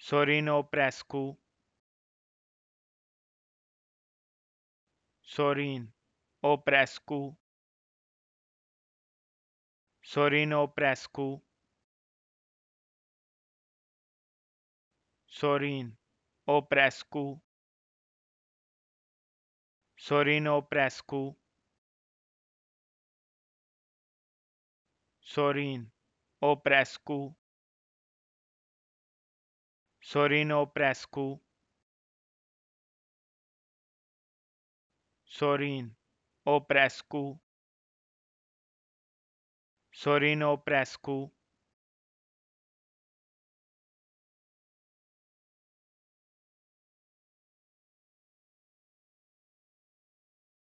Sorino Prescu Sorin Oprescu Sorino Prescu Sorin Oprescu Sorino Prescu Sorin Oprescu Sorino Prescu, Sorin Oprescu, Sorino Prescu.